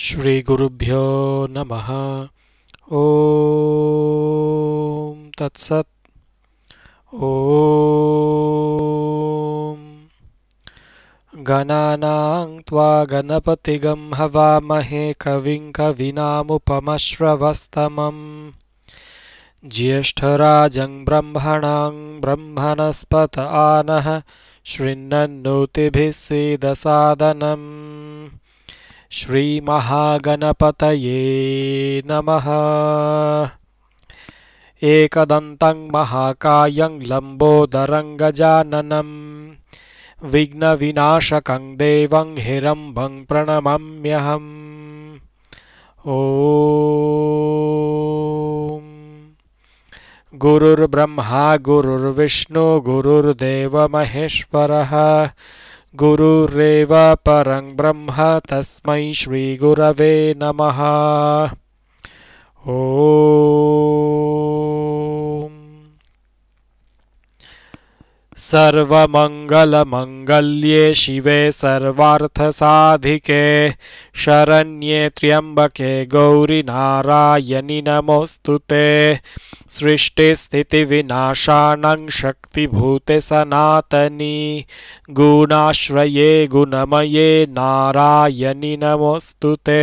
श्रीगुरुभ्यो नमः ॐ तत्सत् ॐ गणानां त्वा गणपतिगं हवामहे कविं कविनामुपमश्रवस्तमम् ज्येष्ठराजं ब्रह्मणां ब्रह्मणस्पत आनः शृण्णन्नोतिभिः सीदसादनम् श्री महागणपत श्रीमहागणपतये नमः एकदन्तं महाकायं लम्बोदरङ्गजाननं विघ्नविनाशकं देवं हिरम्भं प्रणमम्यहम् ओ गुरुर्ब्रह्मा गुरुर्विष्णु गुरुर्देव महेश्वरः गुरुरेव परं ब्रह्म तस्मै श्रीगुरवे नमः ओ सर्वमङ्गलमङ्गल्ये शिवे सर्वार्थसाधिके शरण्ये त्र्यम्बके गौरिनारायणि ते सृष्टिस्थितिविनाशानां शक्तिभूते सनातनि गुणाश्रये गुणमये नारायणि ते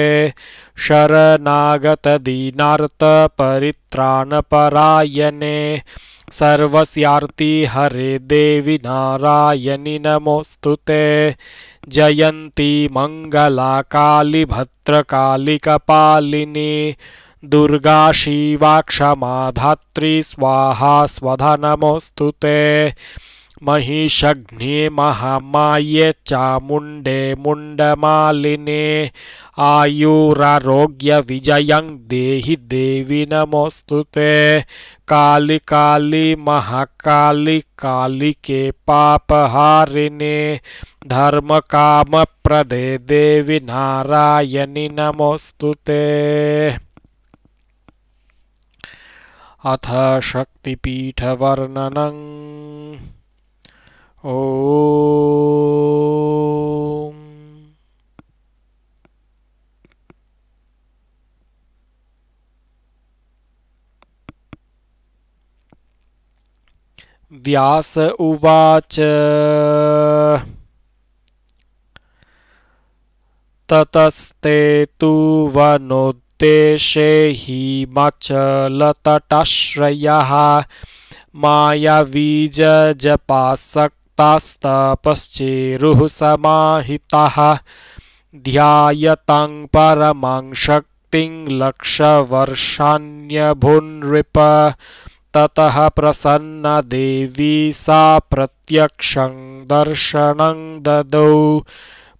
शरणागतदीनार्तपरित्राणपरायणे सर्वस्यार्ती हरे देवी नारायणी नमोस्तुते भद्र काली कपालिनी दुर्गा शिवा क्षमा स्वाहा स्वधा नमोस्तुते महिषघ्ने महमाय मुंडमालिने आयुरारोग्य विजयं देहि देवि काली काली कालि कालि के कालिके पापहारिणे काम प्रदे देवी नारायणी नमोस्तुते अथ शक्तिपीठवर्णनम् ओम व्यास उवाच ततस्ते तु वनोद्देशे हिमाचलतटाश्रयः मायावीजपासक् तस्तपश्चेरुः समाहितः ध्यायतां परमां शक्तिं लक्षवर्षान्यभुन्नृप ततः प्रसन्नदेवी सा प्रत्यक्षं दर्शनं ददौ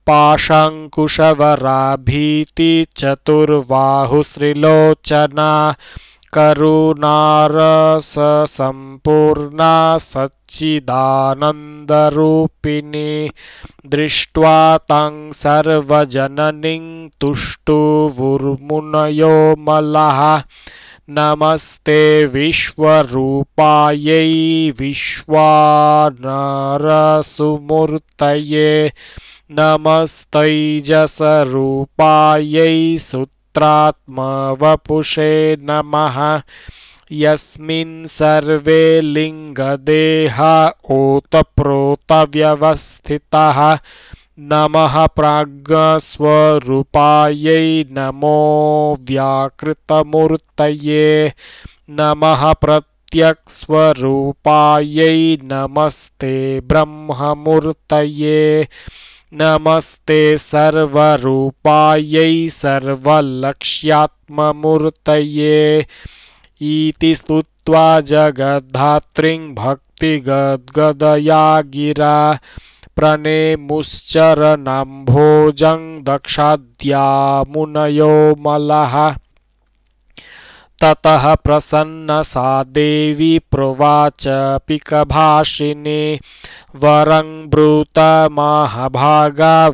पाशाङ्कुशवराभीति चतुर्बाहुश्रीलोचना करुणारससम्पूर्णा सच्चिदानन्दरूपिणी दृष्ट्वा तं सर्वजननीं तुष्टुवुर्मुनयोमलाः नमस्ते विश्वरूपायै विश्वानरसुमूर्तये नमस्तैजसरूपायै सु त्मवपुषे नमः यस्मिन् सर्वे लिङ्गदेह ओत प्रोतव्यवस्थितः नमः प्राज्ञ नमो व्याकृतमूर्तये नमः प्रत्यक्स्वरूपायै नमस्ते ब्रह्ममूर्तये नमस्ते सर्वरूपायै सर्वलक्ष्यात्ममूर्तये इति स्तुत्वा जगद्धात्रीं भक्तिगद्गदया गिरा प्रणेमुश्चरणं भोजं दक्षाद्या मुनयो मलः ततः प्रसन्नसा देवी प्रवाच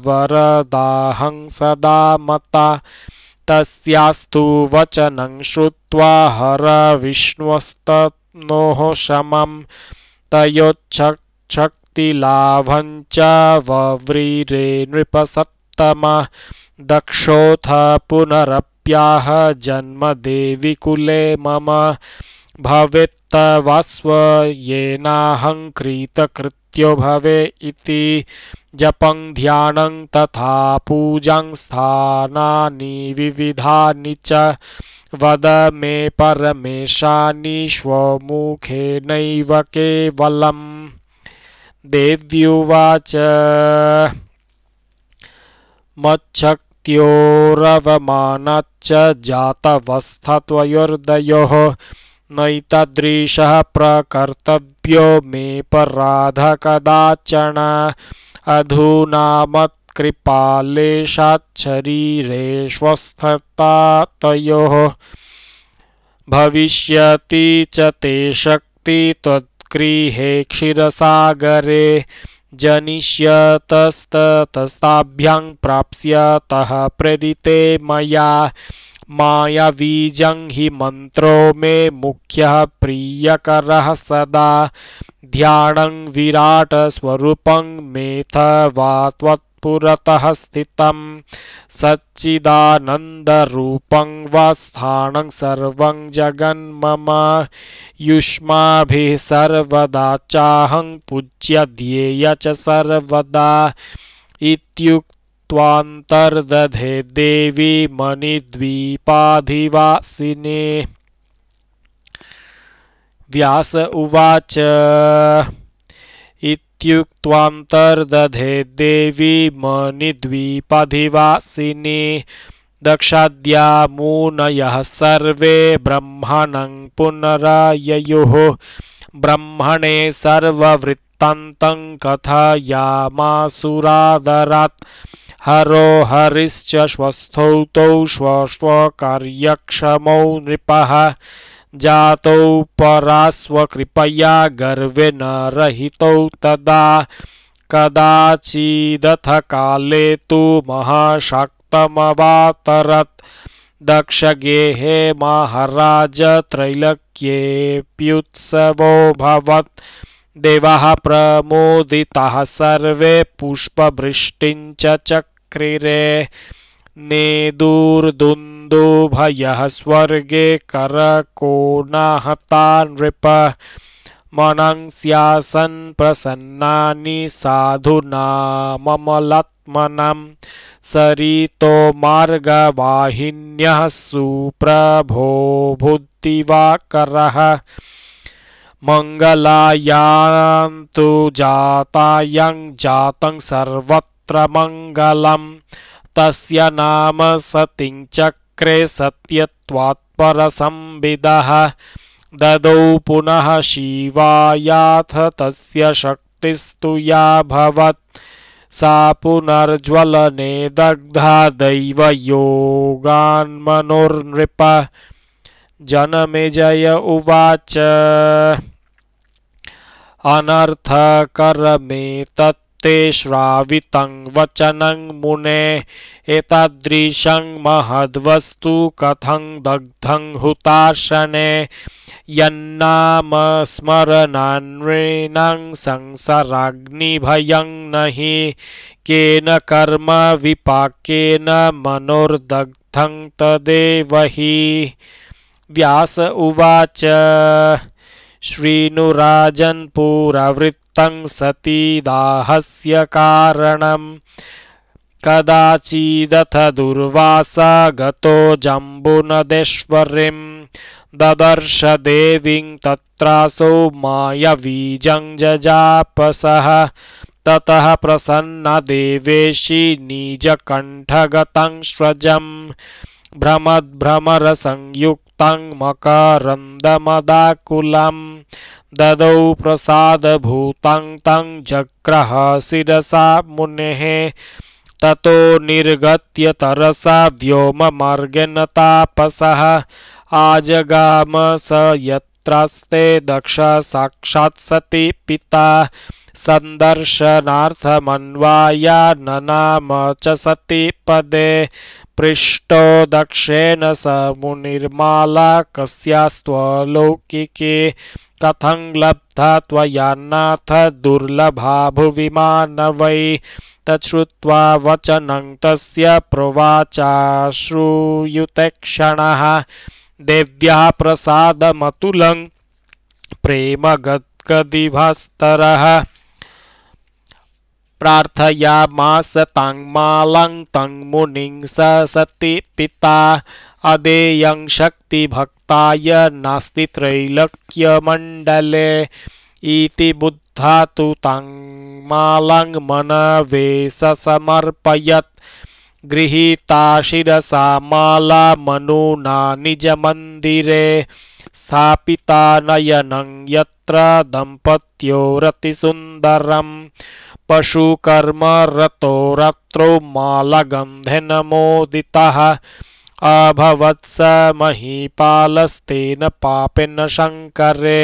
वरदाहं सदा मता तस्यास्तु वचनं श्रुत्वा हर हरविष्णुस्तनोः शमं तयोच्छक्तिलाभञ्च व्रीरे दक्षोऽथ पुनरप् तस्याः जन्म देवी कुले मम भवेत्तवस्व येनाहं कृतकृत्यो भवे इति जपं ध्यानं तथा पूजां स्थानानि विविधानि च वद मे परमेशानि नैव केवलम् देव्युवाच मच्छक मृत्योरवमानच्च जातवस्थत्वयोर्दयोः नैतदृशः प्रकर्तव्यो मेऽपराधकदाचन अधुनामत्कृपालेशाच्छरीरेष्वस्थता तयोः भविष्यति च ते शक्ति त्वत्गृहे क्षीरसागरे जनिष्यतस्ततस्ताभ्यां प्रेरिते मया मायावीज हि मंत्रो मे मुख्य प्रियक सदा ध्यानं विराटस्वरूपं मेथ वा पुरतः स्थितं सच्चिदानन्दरूपं वा स्थानं सर्वं जगन्मम युष्माभिः सर्वदा चाहं पूज्य ध्येय च सर्वदा इत्युक्त्वान्तर्दधे देवी मणिद्वीपाधिवासिने व्यास उवाच त्युक्त्वान्तर्दधे देवि मणिद्विपधिवासिनिदक्षाद्यामुनयः सर्वे ब्रह्मणं पुनराययुः ब्रह्मणे सर्ववृत्तान्तं कथयामासुरादरात् हरो हरिश्च स्वस्थौतौ श्वष्व कार्यक्षमौ नृपः जातौ परास्वकृपया गर्वे न रहितौ तदा कदाचिदथ काले तु दक्ष गेहे महाराज त्रैलक्येऽप्युत्सवो भवत् देवः प्रमोदिताः सर्वे पुष्पवृष्टिं च चक्रिरे नेदूर्दुन् बन्धुभयः स्वर्गे करको नहता नृप मनंस्यासन् प्रसन्नानि साधुना ममलत्मनं सरितो मार्गवाहिन्यः सुप्रभो बुद्धिवाकरः मंगलायांतु जातायं जातं सर्वत्र मंगलम तस्य नाम सतिंचक चक्रे संविद ददौ पुनः शिवायाथ तस्य शक्तिस्तु या पुनर्ज्वल ने पुनर्ज्वलने दग्धा दैवयोगान्मनोर्नृप जनमेजय उवाच अनर्थकरमे ते श्रावित वचनं मुने एतादृशं महद्वस्तु कथं दग्धं हुताशने यन्नामस्मरणान्वीनं संसराग्निभयं न हि केन कर्म विपाकेन मनोर्दग्धं तदेव हि व्यास उवाच श्रीनुराजन् पुरावृत् तप्तं सति दाहस्य कारणम् कदाचिदथ दुर्वास गतो जम्बुनदेश्वरीं ददर्श देवीं तत्रासौ मायवीजं जजापसः ततः प्रसन्नदेवेशि निजकण्ठगतं स्रजम् भ्रमद्भ्रमरसंयुक्तं मकरन्दमदाकुलं ददौ प्रसाद तं जग्रह शिरसा मुनेः ततो निर्गत्य तरसा व्योममार्गेन तापसः आजगाम स यत्रास्ते दक्ष साक्षात् पिता सन्दर्शनार्थमन्वाय ननाम च सतिपदे पृष्टो दक्षेण स मुनिर्माला कस्यास्त्वलौकिके कथं लब्धा त्वयान्नाथ दुर्लभा भुवि मानवै तच्छ्रुत्वा वचनं तस्य प्रवाचाश्रूयुते क्षणः देव्याः प्रसादमतुलं प्रेमगत्कदिभास्तरः प्रार्थयामास मालं तं मुनिं स सति पिता अदेयं शक्तिभक्ताय नास्ति त्रैलक्यमण्डले इति बुद्धा तु मनवे समर्पयत् गृहीता शिरसा माला मालमनुना निजमन्दिरे स्थापिता नयनं यत्र रतिसुन्दरम् पशुकर्मरतो रत्रौ मालगन्धिर्नोदितः अभवत् स महिपालस्तेन पापिन् शङ्करे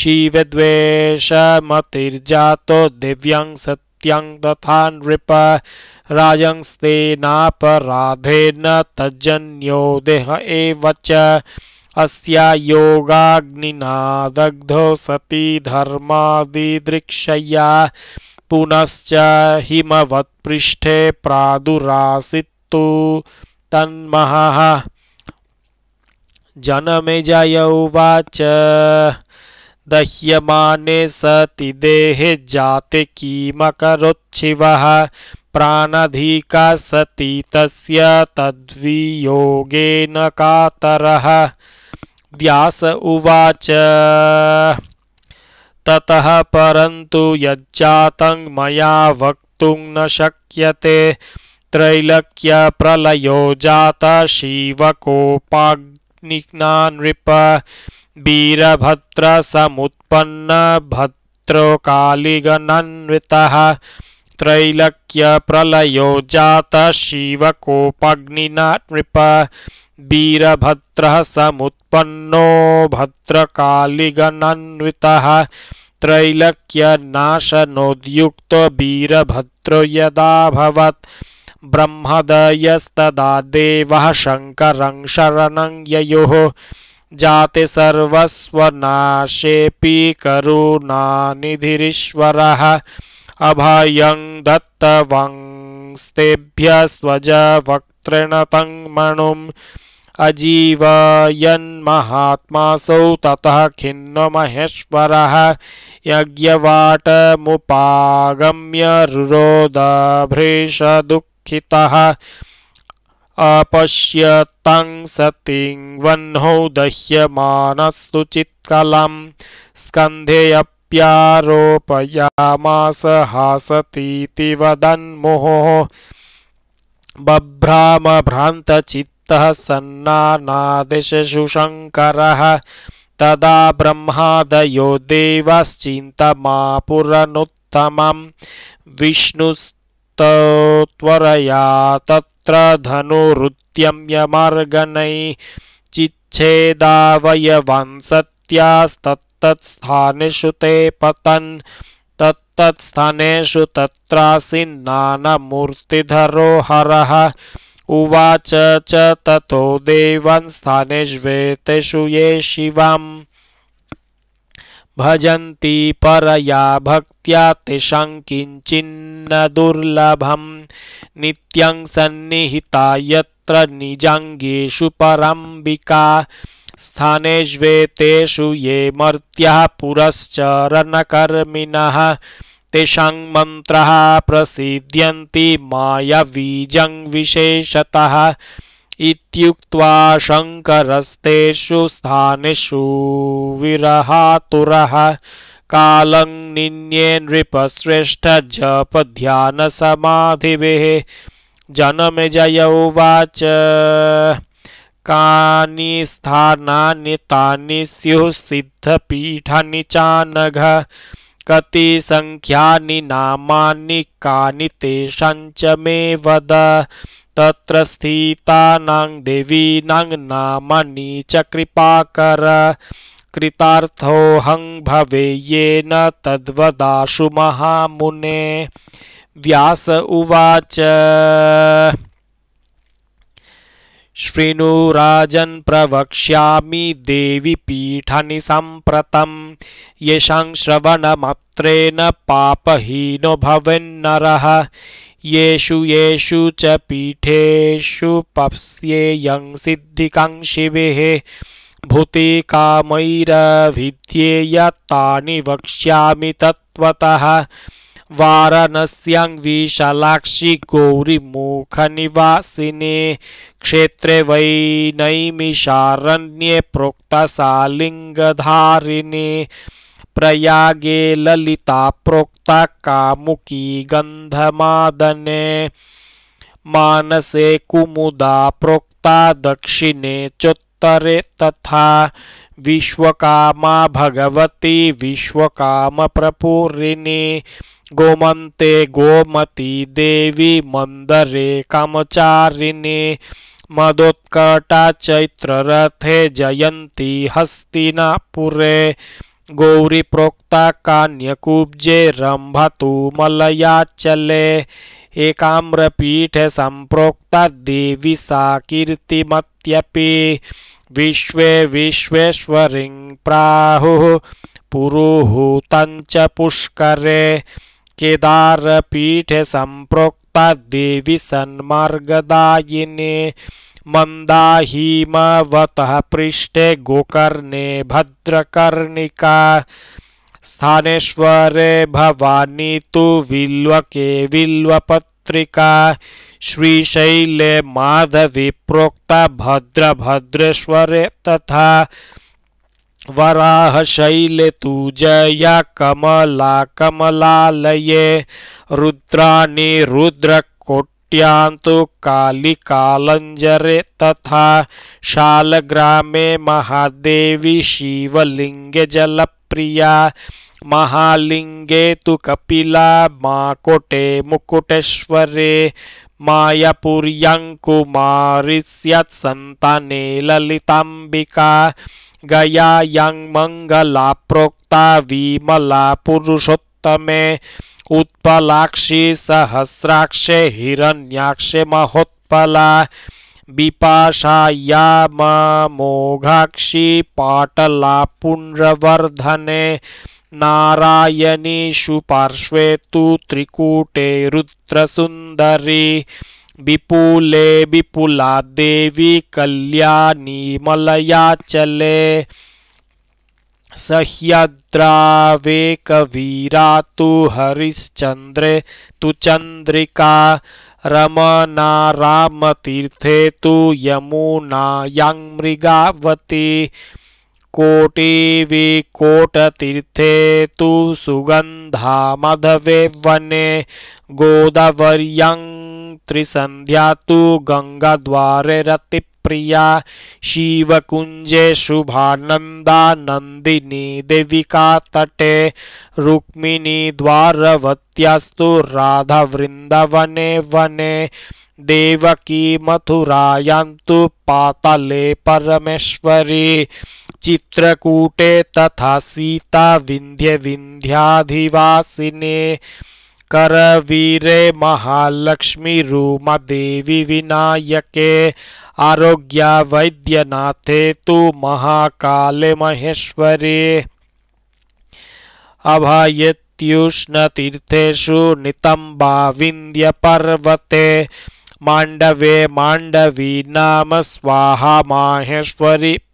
शिवद्वेषमतिर्जातो दिव्यं सत्यं तथा नृप राजंस्तेनापराधे तज्जन्यो देह एव च अस्या योगाग्निना दग्धो सती धर्मादिदृक्षया पुनश्च हिमवत्पृष्ठे प्रादुरासित्तु तन्महः जनमेजय उवाच दह्यमाने सति देहे जाते किमकरोच्छिवः प्राणधिका सति तस्य तद्वियोगेन कातरः व्यास उवाच ततः परन्तु यज्जातं मया वक्तुं न शक्यते त्रैलक्यप्रलयो जातशिवकोपाग्निना नृप वीरभद्रसमुत्पन्नभद्रकालिगनन्वृतः त्रैलक्यप्रलयो जातशीवकोऽग्निना नृप बीरभद्रः समुत्पन्नो भद्रकालिगनन्वितः त्रैलक्यनाशनोद्युक्तो वीरभद्रो यदाभवत् ब्रह्मदयस्तदा देवः शङ्करं शरणं ययोः जाते सर्वस्वनाशेऽपि करुणानिधिरीश्वरः अभयं दत्तवंस्तेभ्यः स्वजवक्तृणतं मणुम् जीवयन्महात्मासौ ततः खिन्नमहेश्वरः यज्ञवाटमुपागम्य रुरोदभृशदुःखितः अपश्य सतिं वह्नौ दह्यमानस्तुचित्कलं हासतीति वदन्मोहो बभ्रामभ्रान्तचित् सन्नानाधिशुशङ्करः तदा ब्रह्मादयो देवश्चिन्तमापुरनुत्तमं विष्णुस्त त्वरया तत्र सत्यास्तत्तत्स्थानेषु ते पतन् तत्तत्स्थनेषु तत्रासीन्नानमूर्तिधरोहरः उवाच च ततो देवंस्थानेष्वे ये शिवम् भजन्ति परया भक्त्या किञ्चिन्न दुर्लभं नित्यं सन्निहिता यत्र स्थानेष्वेतेषु ये मर्त्यः पुरश्चरणकर्मिणः तेषां मन्त्रः प्रसीद्यन्ति मायावीजं विशेषतः इत्युक्त्वा शङ्करस्तेषु स्थानेषु विरहातुरः कालं निन्ये नृपश्रेष्ठजपध्यानसमाधिभिः जनमेजय उवाच कानि स्थानानि तानि स्युः सिद्धपीठानि चानघ कति संख्यानि नामानि कानि तेषाञ्च मे वद तत्र स्थितानां देवीनां नामानि च कृपाकर कृतार्थोऽहं भवेयेन तद्वदाशु महामुने व्यास उवाच श्रीणुराजन् प्रवक्ष्यामि पीठनि सम्प्रतं येषां श्रवणमत्रेण पापहीनो भवेन्नरः येषु येषु च पीठेषु पप्स्येयं सिद्धिकां शिवेः भूतिकामैरभिद्येयत्तानि वक्ष्यामि तत्त्वतः वाराणस्यां मुख गौरीमुखनिवासिने क्षेत्रे वै नैमिषारण्ये प्रोक्तसालिङ्गधारिणे प्रयागे ललिता प्रोक्ता कामुकी गन्धमादने मानसे कुमुदा प्रोक्ता दक्षिणे चोत्तरे तथा विश्वकामा भगवती प्रपूरिणी गोमंते गोमती देवी मंदरे कामचारिणे मदोत्कटा चैत्ररथे जयंती हस्तिनापुरे गौरी प्रोक्ता कान्यकुब्जे रम्भतु मलयाचले एकाम्रपीठे संप्रोक्ता देवी सा कीर्तिमत्यपि विश्वे विश्वेश्वरीं प्राहुः पुरुहूतञ्च पुष्करे केदारपीठ सम्प्रोक्ता देवि सन्मार्गदायिने मन्दा पृष्ठे गोकर्णे भद्रकर्णिका स्थानेश्वरे भवानी तु विल्के विल्वपत्रिका श्रीशैलमाधविप्रोक्त भद्रभद्रेश्वरे तथा वराहशैले तु जया कमला कमलालये रुद्राणि काली कालंजरे तथा शालग्रामे महादेवी जलप्रिया महालिंगे तु कपिला माकोटे मुकुटेश्वरे मायापुर्यङ्कुमारिस्यत्सन्ताने ललिताम्बिका गयां मङ्गला प्रोक्ता विमला पुरुषोत्तमे उत्पलाक्षि सहस्राक्षे हिरण्याक्ष महोत्पला विपाशाया मोघाक्षी पाटला पुनरवर्धने नारायणीषु पार्श्वे तु त्रिकूटे रुद्रसुन्दरी विपुले विपुला देवी कल्याणी मलया चले सह्यद्रावे कवीरा तु हरिश्चंद्रे तु चंद्रिका रमना तीर्थे तु यमुनायां मृगावती विकोट कोटतीर्थे तु सुगंधा मधवे वने गोदावर्यं तो गंगा द्वारे रति प्रिया शिवकुञ्जे शुभानन्दा नन्दिनी देविका तटे रुक्मिणी द्वारवत्यास्तु राधावृन्दवने वने देवकी मथुरायां तु पातले परमेश्वरी चित्रकूटे तथा सीता विंध्य विन्ध्याधिवासिने करवीरे महालक्ष्मीरुमादेवीविनायके आरोग्यावैद्यनाथे तु महाकाले महेश्वरि अभायत्युष्णतीर्थेषु नितम्बाविन्द्यपर्वते माण्डवे माण्डवी नाम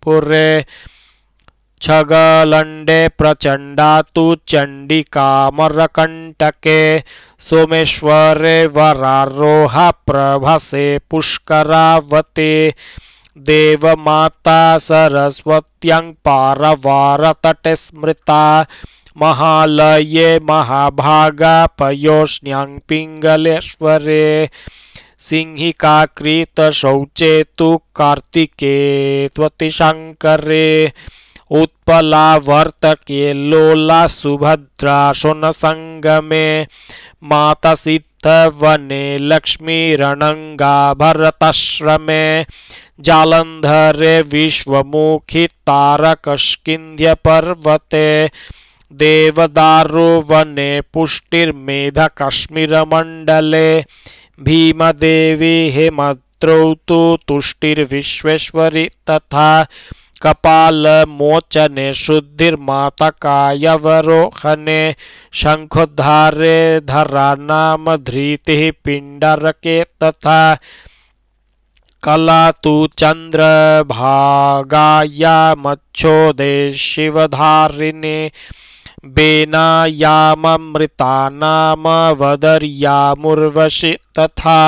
पुरे छगलण्डे प्रचंडा तो चण्डिकामरकण्टके सोमेश्वरे वरारोह प्रभसे पुष्करावते देवमाता सरस्वत्यं पारवारतटे स्मृता महालये महाभागापयोष्ण्यं पिङ्गलेश्वरे शौचे तु कार्तिके शंकरे उत्पलावर्तके लोलासुभद्रा शुनसङ्गमे मातसिद्धवने लक्ष्मीरणङ्गा भरतश्रमे जालन्धरे विश्वमुखि तारकष्किन्ध्यपर्वते देवदारुवने पुष्टिर्मेधकाश्मीरमण्डले भीमदेवी हेमद्रौ तु तुष्टिर्विश्वेश्वरी तथा कपालमोचने शुद्धिर्मातकायवरोहने शङ्खोद्धारे धराणां धृतिः पिण्डरके तथा कला तु चन्द्रभागाया मच्छोदे शिवधारिणे बेनायाममृतानामवदर्यामुर्वशि तथा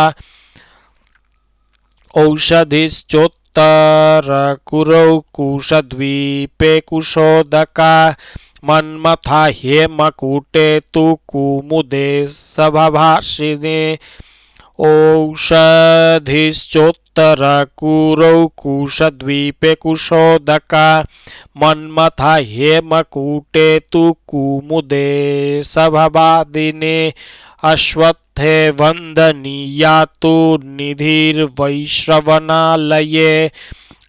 औषधिश्चोत् उत्तरकुरौ कुशद्वीपे कुशोदका मन्मथा ह्ये तु कुमुदे सभाषिणे औषधिश्चोत्तरकुरौ कुशद्वीपे कुशोदका मन्मथा ह्ये तु कुमुदे सभवादिने अश्वत् रथे वन्दनीया तो निधिर्वैश्रवणालये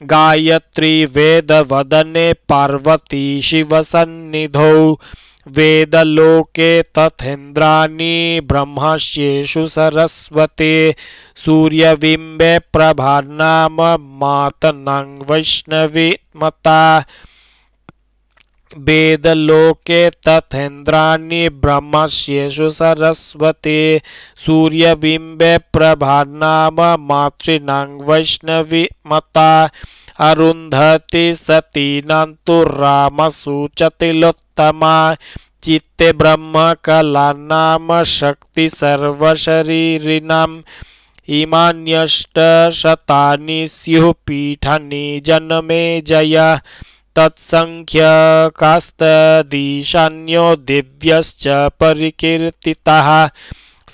गायत्री वदने पार्वती शिवसन्निधौ वेदलोके तथेन्द्राणी ब्रह्मशेषु सरस्वती सूर्यबिंबे प्रभानाम वैष्णवी मता वेदलोके ब्रह्म शेषु सरस्वती सूर्यबिम्बे प्रभानाम मातृणां वैष्णवी मता अरुन्धति सतीनां राम सूचतिलोत्तमा चित्ते ब्रह्म शक्ति ब्रह्मकलानाम इमान्यष्ट शतानि स्युः पीठानि जनमे जया तत्सङ्ख्यकास्तो देव्यश्च परिकीर्तिताः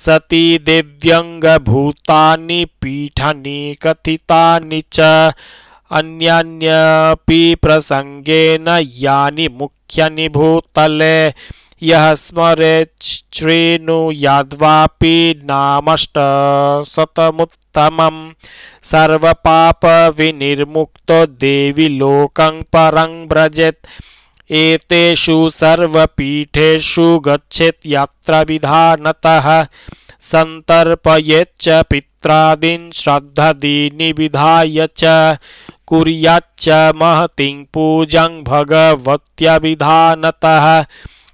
सति देव्याङ्गभूतानि पीठानि कथितानि च अन्यान्यपि प्रसङ्गेन यानि मुख्यानि भूतले यः स्मरेत् श्रेणु यद्वापि नामष्ट शतमुत्तमं सर्वपापविनिर्मुक्तो देवि लोकं परं व्रजेत् एतेषु सर्वपीठेषु गच्छेत् यात्राविधानतः सन्तर्पयेच्च पित्रादीन् श्रद्धदीनि विधाय च कुर्याच्च महतिं पूजं भगवत्यभिधानतः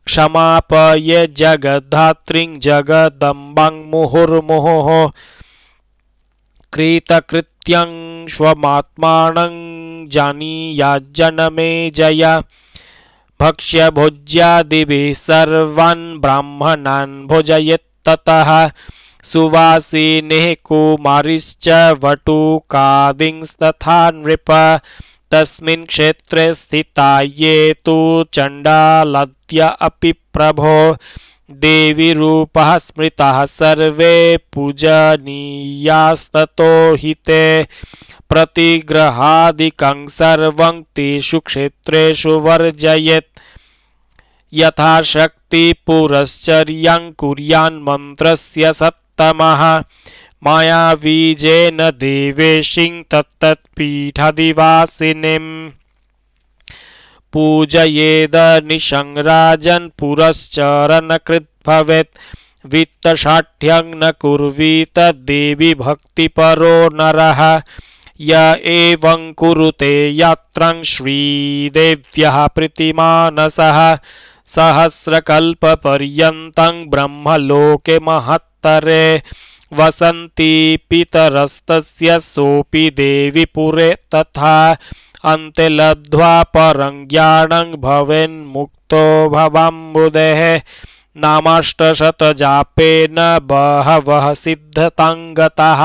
क्षमापय जगद्धात्री जगदंब मुहुर्मुहु कृतकृत्यं स्वमात्मानं मे जय भक्ष्य भोज्यादिभिः सर्वान् ब्राह्मणान् सुवासी कुमारी वटुकादी वटुकादिंस्तथा नृप तस्मिन् क्षेत्रे स्थिता ये तु चण्डालद्यपि प्रभो देवीरूपः स्मृताः सर्वे पूजनीयास्ततो हि ते प्रतिग्रहादिकं सर्वं तेषु क्षेत्रेषु वर्जयेत् यथाशक्तिपुरश्चर्यङ्कुर्यान्मन्त्रस्य सप्तमः मायावीजेन देवेशिं तत्तत्पीठादिवासिनीं पूजयेदनिशङ्राजन् पुरश्चरणकृत् भवेत् वित्तषाढ्यं न कुर्वीत देवि भक्तिपरो नरः य एवं कुरुते यात्रं श्रीदेव्यः प्रीतिमानसः सहस्रकल्पपर्यन्तं ब्रह्मलोके महत्तरे वसंती पितरस्त सोपी देवी पुरे तथा अन्ते लब्ध्वा परं ज्ञानं भवेन्मुक्तो भवाम्बुदेः नामाष्टशतजापेन बहवः सिद्धतां गताः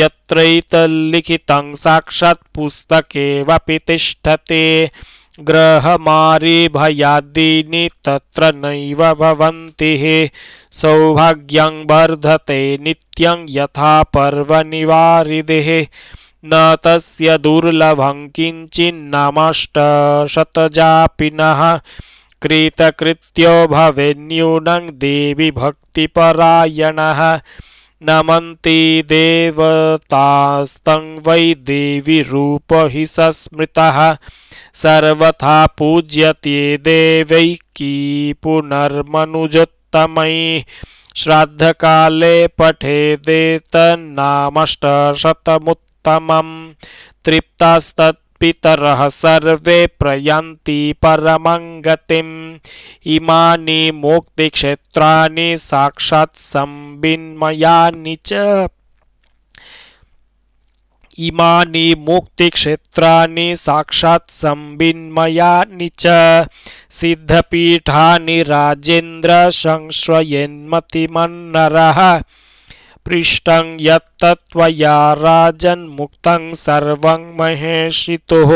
यत्रैतल्लिखितं साक्षात् पुस्तकेऽवपि तिष्ठति ग्रह ग्रहमारीभयादीनि भयादी त्र नवती सौभाग्य वर्धते नित्यं यथा निवारिदे न तस्य दुर्लभं किञ्चिन्नमष्टशतजापि नः कृतकृत्यो भवेन्यूनं देवि भक्तिपरायणः नमंती देवतास्तं वै देवी रूप ही सस्मृतः सर्वथा पूज्यते देवैकी पठे श्राद्धकाले पठेदेतन्नामष्टशतमुत्तमं तृप्तास्तत् पितर सर्वे प्रयन्ति परमं गतिम् मुक्ति क्षेत्र साक्षात् संविन्मयानि च मुक्ति मुक्तिक्षेत्राणि साक्षात् संविन्मयानि च सिद्धपीठानि राजेन्द्र संश्रयेन्मतिमन्नरः पृष्ठं यत्तत्वया राजन् मुक्तं सर्वं महेशितुः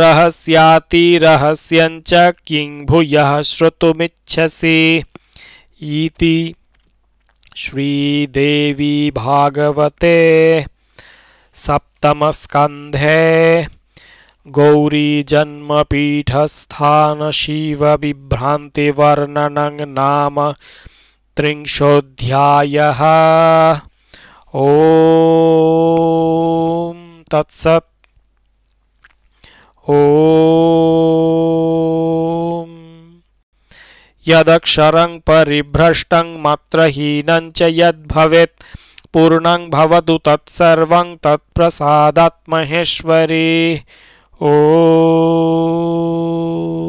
रहस्याति रहस्यं च किं भूयः श्रोतुमिच्छसि इति श्रीदेवी भागवते सप्तमस्कन्धे गौरीजन्मपीठस्थानशिवविभ्रान्तिवर्णनं नाम त्रिंशोऽध्यायः ॐ तत्सत् ओ यदक्षरं परिभ्रष्टं मत्रहीनञ्च यद्भवेत् पूर्णं भवतु तत्सर्वं तत्प्रसादात्महेश्वरी ओ